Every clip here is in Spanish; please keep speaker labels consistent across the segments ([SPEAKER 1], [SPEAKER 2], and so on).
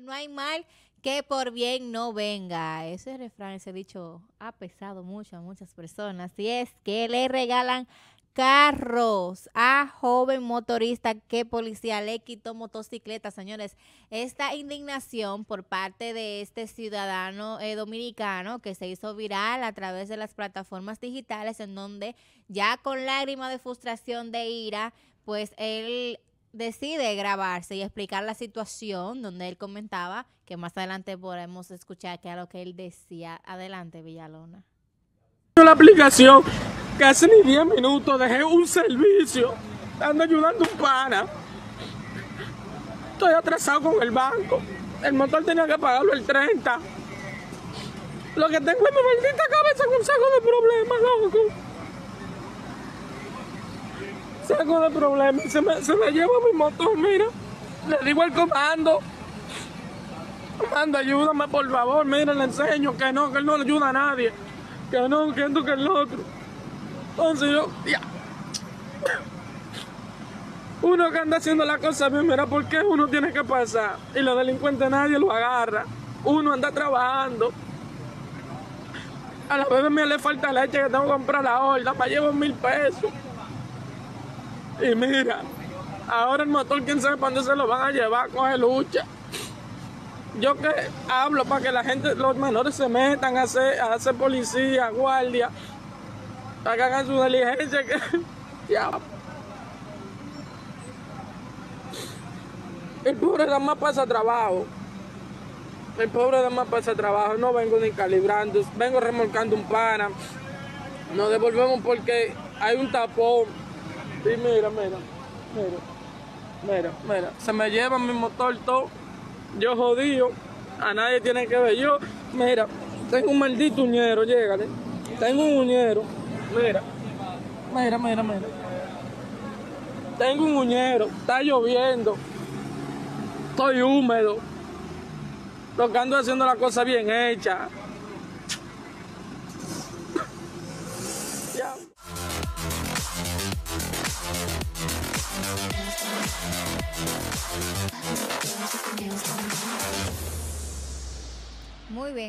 [SPEAKER 1] no hay mal que por bien no venga. Ese refrán, ese dicho ha pesado mucho a muchas personas. Y es que le regalan carros a joven motorista que policía le quitó motocicleta, señores. Esta indignación por parte de este ciudadano eh, dominicano que se hizo viral a través de las plataformas digitales en donde ya con lágrimas de frustración, de ira, pues él decide grabarse y explicar la situación donde él comentaba, que más adelante podemos escuchar qué era lo que él decía. Adelante, Villalona.
[SPEAKER 2] La aplicación, casi ni 10 minutos, dejé un servicio, ando ayudando un pana. Estoy atrasado con el banco. El motor tenía que pagarlo el 30. Lo que tengo es mi maldita cabeza con un saco de problemas, loco saco Se me, se me lleva mi motor, mira. Le digo al comando. Comando, ayúdame por favor. Mira, le enseño que no, que él no le ayuda a nadie. Que no, que esto, que el otro. Entonces yo, ya. Uno que anda haciendo las cosas bien, mira, ¿por qué uno tiene que pasar? Y los delincuentes nadie lo agarra. Uno anda trabajando. A la bebé mía le falta leche que tengo que comprar la horda para llevo mil pesos. Y mira, ahora el motor, quién sabe cuándo se lo van a llevar, coge lucha. Yo que hablo para que la gente, los menores se metan a hacer, a policía, guardia, para que hagan su diligencia. Que, El pobre da más pasa trabajo. El pobre de más pasa trabajo. No vengo ni calibrando, vengo remolcando un pana. Nos devolvemos porque hay un tapón mira, mira, mira, mira, mira. Se me lleva mi motor todo. Yo jodido. A nadie tiene que ver. Yo, mira, tengo un maldito uñero, llégale. Tengo un uñero. Mira. Mira, mira, mira. Tengo un uñero. Está lloviendo. Estoy húmedo. Tocando haciendo la cosa bien hecha.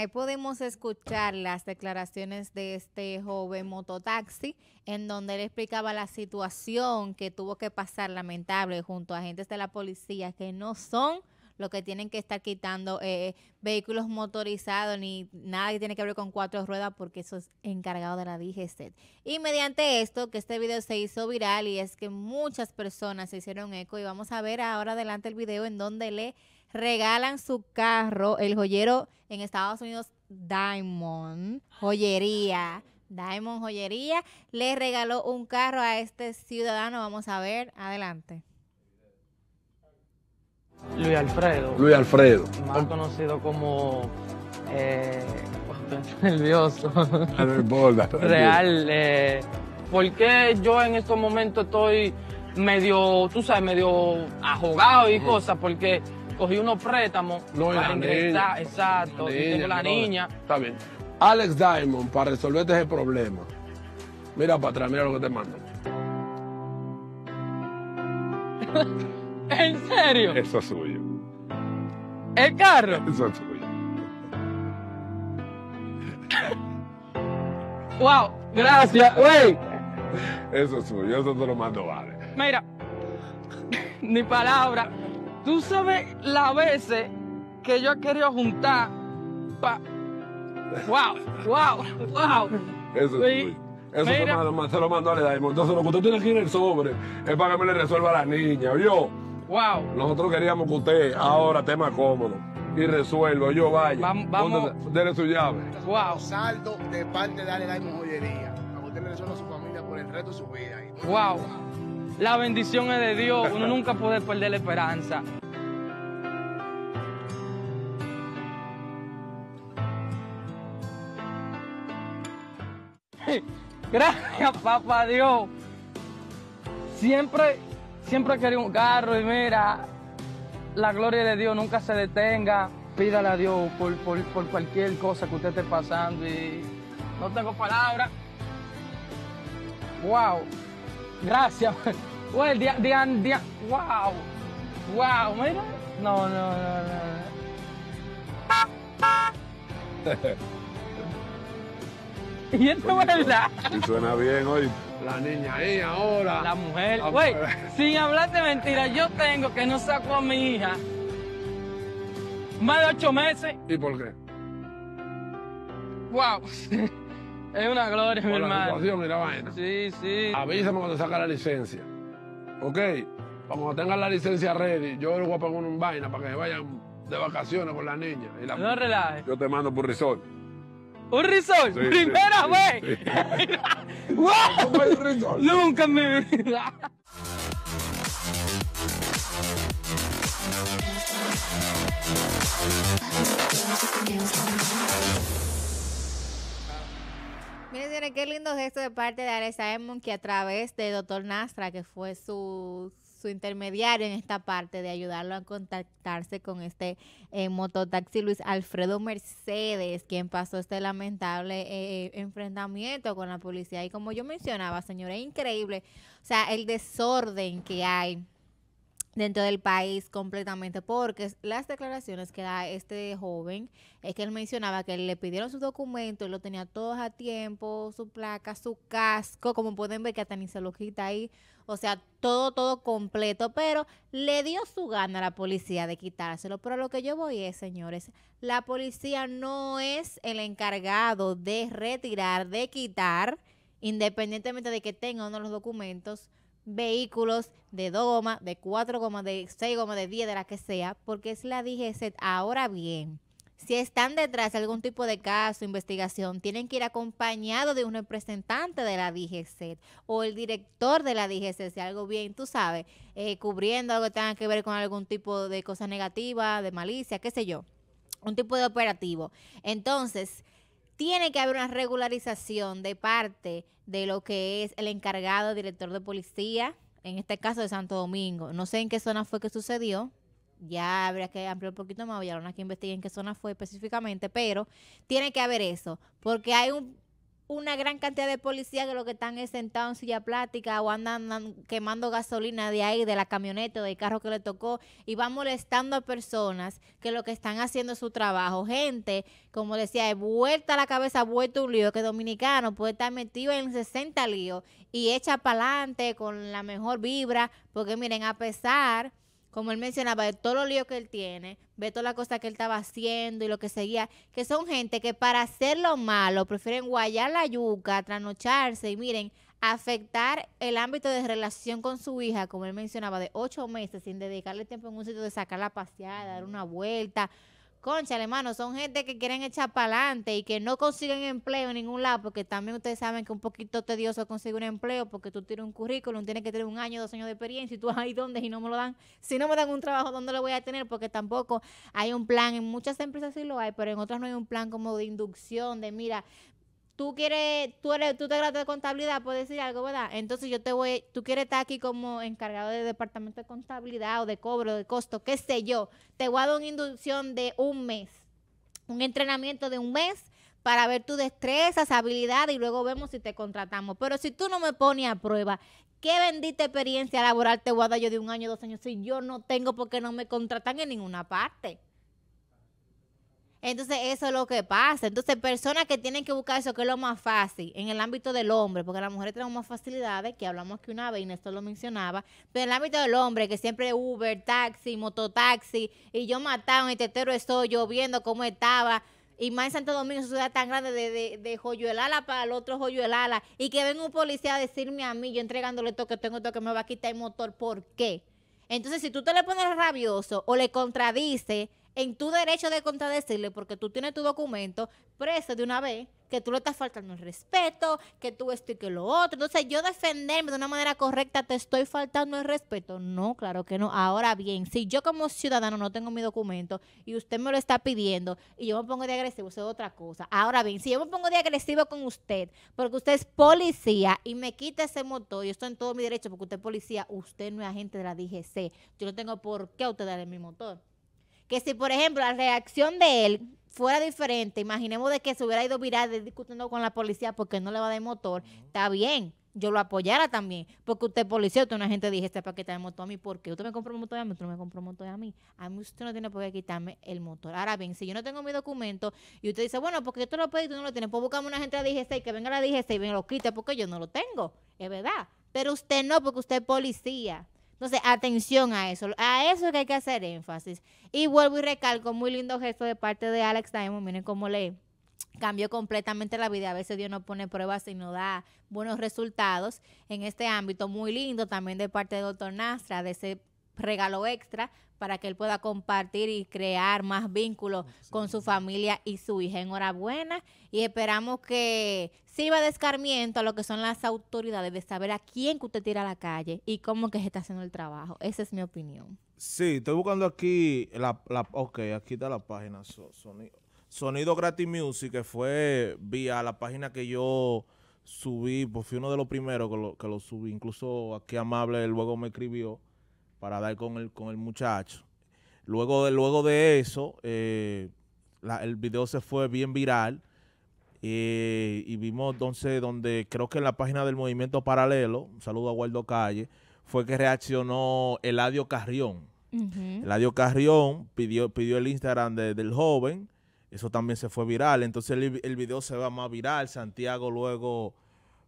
[SPEAKER 1] ahí podemos escuchar las declaraciones de este joven mototaxi, en donde él explicaba la situación que tuvo que pasar lamentable junto a agentes de la policía que no son los que tienen que estar quitando eh, vehículos motorizados ni nada que tiene que ver con cuatro ruedas porque eso es encargado de la DGC. Y mediante esto, que este video se hizo viral y es que muchas personas se hicieron eco y vamos a ver ahora adelante el video en donde le regalan su carro, el joyero en Estados Unidos, Diamond, joyería. Diamond Joyería le regaló un carro a este ciudadano. Vamos a ver, adelante.
[SPEAKER 2] Luis Alfredo. Luis Alfredo. Más conocido como. Eh, nervioso. Ah, Real. Eh, porque yo en estos momentos estoy medio, tú sabes, medio ahogado y cosas, porque cogí unos préstamos para ingresar, exacto, la niña, tengo la niña. Está bien. Alex Diamond, para resolverte este ese problema. Mira para atrás, mira lo que te mando. ¿En serio? Eso es suyo. ¿El carro? Eso es suyo. wow, gracias, güey. Eso es suyo, eso te lo mando, vale. Mira, ni palabra. Tú sabes las veces que yo he querido juntar. Pa... ¡Wow! ¡Wow! ¡Wow! Eso sí. Eso se, lo, mandó a Le Diamond. Entonces, lo que usted tiene que ir en el sobre es para que me le resuelva a la niña, yo Wow. Nosotros queríamos que usted ahora esté más cómodo y resuelva, yo vaya. Vamos, vamos. Dele su llave. Wow. Saldo de parte de Ale Diamond para que usted le resuelva a su familia por el resto de su vida. Wow. La bendición es de Dios. Uno nunca puede perder la esperanza. Gracias, papá Dios. Siempre, siempre quería un carro y mira, la gloria de Dios nunca se detenga. Pídale a Dios por, cualquier cosa que usted esté pasando y no tengo palabras. Wow, gracias. Well, día, wow, wow, mira. no, no, no. no. Y esto es verdad. Y suena bien hoy. La niña ahí ahora. La mujer. Güey, sin de mentiras, yo tengo que no saco a mi hija más de ocho meses. ¿Y por qué? Wow. es una gloria, mi la hermano. la vaina. Sí, sí. Avísame cuando saca la licencia. ¿Ok? Cuando tenga la licencia ready, yo luego voy a una vaina para que vayan de vacaciones con la niña. Y la... No relajes. Yo te mando por resort un risol. Primera vez. ¡Wow! Nunca me.
[SPEAKER 1] Miren, qué lindo gesto de parte de Alex Diamond que a través de Doctor Nastra, que fue su su intermediario en esta parte de ayudarlo a contactarse con este eh, mototaxi Luis Alfredo Mercedes, quien pasó este lamentable eh, eh, enfrentamiento con la policía. Y como yo mencionaba, señora, es increíble, o sea, el desorden que hay dentro del país completamente, porque las declaraciones que da este joven es que él mencionaba que le pidieron sus documentos, y lo tenía todos a tiempo, su placa, su casco, como pueden ver que hasta ni se lo quita ahí, o sea, todo, todo completo, pero le dio su gana a la policía de quitárselo, pero lo que yo voy es, señores, la policía no es el encargado de retirar, de quitar, independientemente de que tenga o no los documentos, vehículos de doma de 4 de 6 de 10, de la que sea, porque es la DGZ. Ahora bien, si están detrás de algún tipo de caso, investigación, tienen que ir acompañado de un representante de la DGZ o el director de la DGC, si algo bien, tú sabes, eh, cubriendo algo que tenga que ver con algún tipo de cosa negativa, de malicia, qué sé yo, un tipo de operativo. Entonces, tiene que haber una regularización de parte de lo que es el encargado director de policía, en este caso de Santo Domingo. No sé en qué zona fue que sucedió. Ya habría que ampliar un poquito más, ya que investigar en qué zona fue específicamente, pero tiene que haber eso, porque hay un, una gran cantidad de policías que lo que están es sentados en silla plática o andan, quemando gasolina de ahí, de la camioneta, o del carro que le tocó, y van molestando a personas que lo que están haciendo su trabajo. Gente, como decía, de vuelta la cabeza, vuelta un lío, que dominicano puede estar metido en 60 líos y echa para adelante con la mejor vibra, porque miren, a pesar como él mencionaba, de todo los líos que él tiene, ve todas las cosas que él estaba haciendo y lo que seguía, que son gente que para hacer lo malo prefieren guayar la yuca, trasnocharse y miren, afectar el ámbito de relación con su hija, como él mencionaba, de ocho meses sin dedicarle tiempo en un sitio de sacarla a pasear, dar una vuelta, Concha, hermano, son gente que quieren echar para adelante y que no consiguen empleo en ningún lado, porque también ustedes saben que un poquito tedioso conseguir un empleo, porque tú tienes un currículum, tienes que tener un año, dos años de experiencia, y tú ahí dónde, y no me lo dan. Si no me dan un trabajo, ¿dónde lo voy a tener? Porque tampoco hay un plan, en muchas empresas sí lo hay, pero en otras no hay un plan como de inducción, de mira, tú quieres, tú eres, tú te graduaste de contabilidad, puedes decir algo, ¿verdad? Entonces yo te voy, tú quieres estar aquí como encargado de departamento de contabilidad o de cobro, de costo, qué sé yo. Te voy a una inducción de un mes, un entrenamiento de un mes para ver tus destrezas, habilidad y luego vemos si te contratamos. Pero si tú no me pones a prueba, ¿qué bendita experiencia laboral te voy yo de un año, dos años si yo no tengo porque no me contratan en ninguna parte? Entonces, eso es lo que pasa. Entonces, personas que tienen que buscar eso, que es lo más fácil, en el ámbito del hombre, porque las mujeres tenemos más facilidades, que hablamos que una vez, y Néstor lo mencionaba, pero en el ámbito del hombre, que siempre Uber, taxi, mototaxi, y yo en y tetero estoy lloviendo, cómo estaba, y más en Santo Domingo, ciudad tan grande de, de, de Joyuelala para el otro Joyuelala, y que venga un policía a decirme a mí, yo entregándole toque, que tengo, esto que me va a quitar el motor, ¿por qué? Entonces, si tú te le pones rabioso o le contradices, en tu derecho de contradecirle porque tú tienes tu documento preso de una vez, que tú le estás faltando el respeto, que tú esto y que lo otro. Entonces, yo defenderme de una manera correcta, te estoy faltando el respeto. No, claro que no. Ahora bien, si yo como ciudadano no tengo mi documento y usted me lo está pidiendo y yo me pongo de agresivo, eso es otra cosa. Ahora bien, si yo me pongo de agresivo con usted porque usted es policía y me quita ese motor, yo estoy en todo mi derecho porque usted es policía, usted no es agente de la DGC. Yo no tengo por qué a usted darle mi motor que si, por ejemplo, la reacción de él fuera diferente, imaginemos de que se hubiera ido viral discutiendo con la policía porque no le va a dar motor, está bien, yo lo apoyara también. Porque usted policía, usted una gente dije, este para paquete el motor a mí, Porque Usted me compró un motor a mí, usted no me compró un motor a mí. A mí usted no tiene por qué quitarme el motor. Ahora bien, si yo no tengo mi documento y usted dice, bueno, porque yo te lo pedí y tú no lo tienes, pues buscame una gente de DGC que venga la DGC y me lo quite porque yo no lo tengo. Es verdad. Pero usted no, porque usted es policía. Entonces, atención a eso. A eso que hay que hacer énfasis. Y vuelvo y recalco, muy lindo gesto de parte de Alex Diamond. Miren cómo le cambió completamente la vida. A veces Dios no pone pruebas, no da buenos resultados en este ámbito. Muy lindo también de parte del doctor Nastra, de ese regalo extra para que él pueda compartir y crear más vínculos ah, con su familia y su hija. Enhorabuena y esperamos que sirva de escarmiento a lo que son las autoridades de saber a quién que usted tira a la calle y cómo que se está haciendo el trabajo. Esa es mi opinión.
[SPEAKER 3] Sí, estoy buscando aquí, la, la ok, aquí está la página, sonido, sonido Gratis Music, que fue vía la página que yo subí, pues fui uno de los primeros que lo, que lo subí, incluso aquí Amable luego me escribió, para dar con el, con el muchacho. Luego de, luego de eso, eh, el video se fue bien viral eh, y vimos entonces donde creo que en la página del Movimiento Paralelo, un saludo a Guardo Calle, fue que reaccionó Eladio Carrión. Eladio Carrión pidió, pidió el Instagram del joven, eso también se fue viral, entonces el, video se va más viral, Santiago luego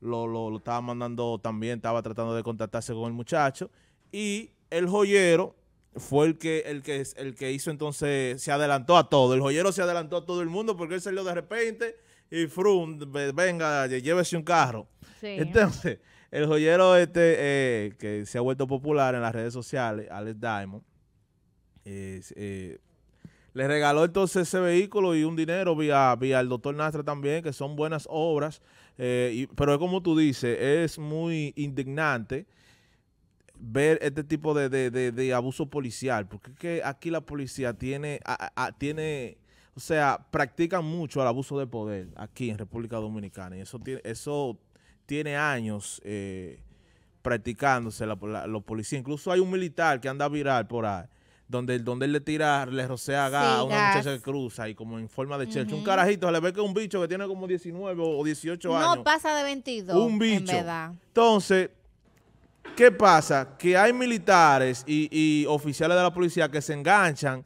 [SPEAKER 3] lo estaba mandando también, estaba tratando de contactarse con el muchacho y el joyero fue el que, el que, el que hizo entonces, se adelantó a todo. El joyero se adelantó a todo el mundo porque él salió de repente y Frum, venga, llévese un carro. Entonces, el joyero este eh, que se ha vuelto popular en las redes sociales, Alex Diamond, eh, le regaló entonces ese vehículo y un dinero vía, vía el doctor Nastra también, que son buenas obras. Eh, pero es como tú dices, es muy indignante ver este tipo de, de, abuso policial, porque aquí la policía tiene, tiene, o sea, practican mucho el abuso de poder aquí en República Dominicana, y eso tiene, eso tiene años eh, practicándose la, los policías. Incluso hay un militar que anda viral por ahí, donde, donde él le tira, le rocea gas a una muchacha que cruza y como en forma de uh Un carajito, se le ve que es un bicho que tiene como 19 o 18 años. No
[SPEAKER 1] pasa de 22. Un bicho.
[SPEAKER 3] Entonces, ¿Qué pasa? Que hay militares y, oficiales de la policía que se enganchan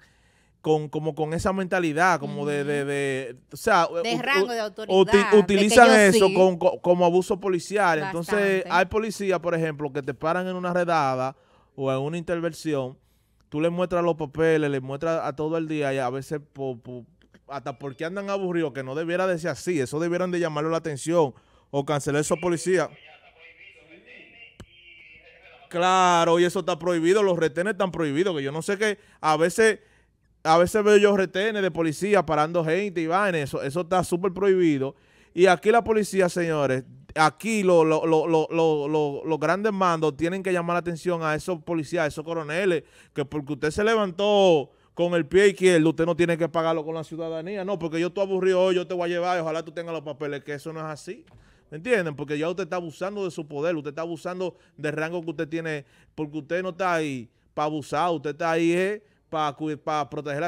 [SPEAKER 3] con, como con esa mentalidad, como de, de, o sea, rango, de autoridad. utilizan eso como abuso policial. Entonces, hay policías, por ejemplo, que te paran en una redada o en una intervención, tú les muestras los papeles, les muestras a todo el día y a veces hasta porque andan aburridos, que no debiera de ser así, eso debieran de llamarle la atención o cancelar esos policías. Claro, y eso está prohibido, los retenes están prohibidos, que yo no sé qué, a veces, a veces veo yo retenes de policía parando gente y van, eso, eso está súper prohibido. Y aquí la policía, señores, aquí los lo, grandes mandos tienen que llamar la atención a esos policías, a esos coroneles, que porque usted se levantó con el pie izquierdo, usted no tiene que pagarlo con la ciudadanía. No, porque yo estoy aburrido hoy, yo te voy a llevar ojalá tú tengas los papeles, que eso no es así. ¿Me entienden? Porque ya usted está abusando de su poder, usted está abusando del rango que usted tiene, porque usted no está ahí para abusar, usted está ahí para, eh, para proteger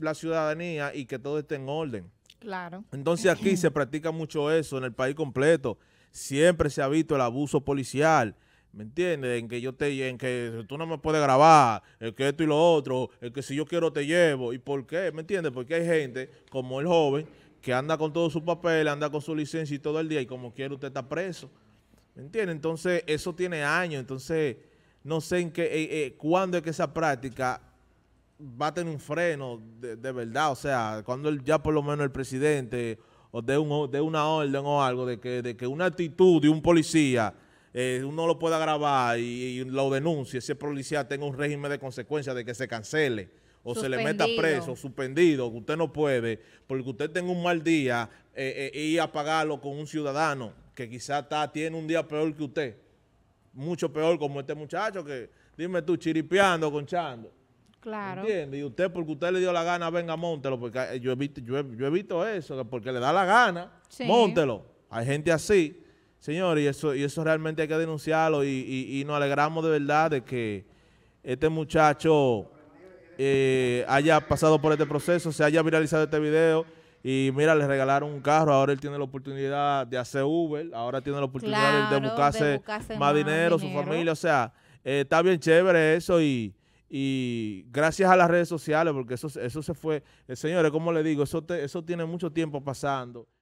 [SPEAKER 3] la, ciudadanía y que todo esté en orden. Claro. Entonces aquí se practica mucho eso en el país completo. Siempre se ha visto el abuso policial. ¿Me entienden? En que yo te, en que tú no me puedes grabar, el que esto y lo otro, el que si yo quiero te llevo. ¿Y por qué? ¿Me entiendes? Porque hay gente, como el joven, que anda con todo su papel, anda con su licencia y todo el día, y como quiere usted está preso. ¿Me entiende? Entonces, eso tiene años. Entonces, no sé en qué, eh, eh cuándo es que esa práctica va a tener un freno de, verdad. O sea, cuando ya por lo menos el presidente o de, un, de una orden o algo, de que, de que una actitud de un policía eh, uno lo pueda grabar y, y lo denuncie, ese policía tenga un régimen de consecuencias de que se cancele o se le meta preso, suspendido, que usted no puede, porque usted tenga un mal día y eh, eh, a pagarlo con un ciudadano que quizá está, tiene un día peor que usted, mucho peor como este muchacho que, dime tú, chiripeando, conchando. Claro. ¿Entiende? Y usted, porque usted le dio la gana, venga, móntelo, porque eh, yo he visto, yo eso, porque le da la gana, montelo Hay gente así. Señor, y eso, y eso realmente hay que denunciarlo y, y, nos alegramos de verdad de que este muchacho eh, haya pasado por este proceso, se haya viralizado este video y mira, le regalaron un carro, ahora él tiene la oportunidad de hacer Uber, ahora tiene la oportunidad de, buscarse más, dinero, su familia, o sea, eh, está bien chévere eso y, gracias a las redes sociales, porque eso, eso se fue, eh, señores, como le digo, eso, eso tiene mucho tiempo pasando.